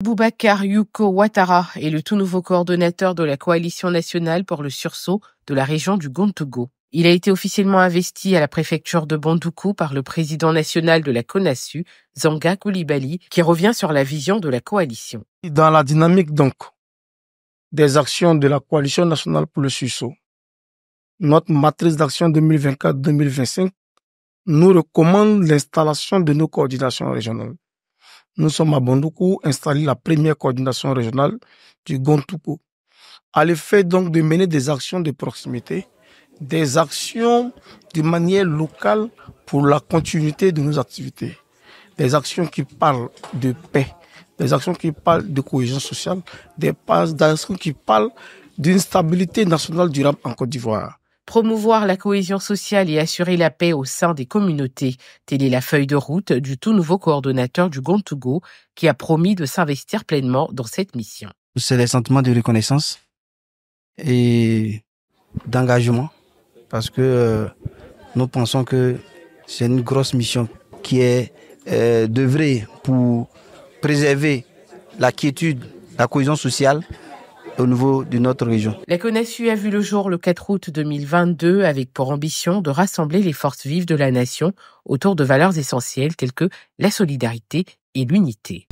Boubacar Yuko Ouattara est le tout nouveau coordonnateur de la Coalition nationale pour le sursaut de la région du Gontogo. Il a été officiellement investi à la préfecture de Bandoukou par le président national de la CONASU, Zanga Koulibaly, qui revient sur la vision de la coalition. Dans la dynamique donc des actions de la Coalition nationale pour le sursaut, notre matrice d'action 2024-2025 nous recommande l'installation de nos coordinations régionales. Nous sommes à Bondoukou, installé la première coordination régionale du Gontoukou. À l'effet donc de mener des actions de proximité, des actions de manière locale pour la continuité de nos activités. Des actions qui parlent de paix, des actions qui parlent de cohésion sociale, des actions qui parlent d'une stabilité nationale durable en Côte d'Ivoire. Promouvoir la cohésion sociale et assurer la paix au sein des communautés, telle est la feuille de route du tout nouveau coordonnateur du GonTuGo qui a promis de s'investir pleinement dans cette mission. C'est le sentiment de reconnaissance et d'engagement parce que euh, nous pensons que c'est une grosse mission qui est euh, d'œuvrer pour préserver la quiétude, la cohésion sociale au niveau région. La CONASU a vu le jour le 4 août 2022 avec pour ambition de rassembler les forces vives de la nation autour de valeurs essentielles telles que la solidarité et l'unité.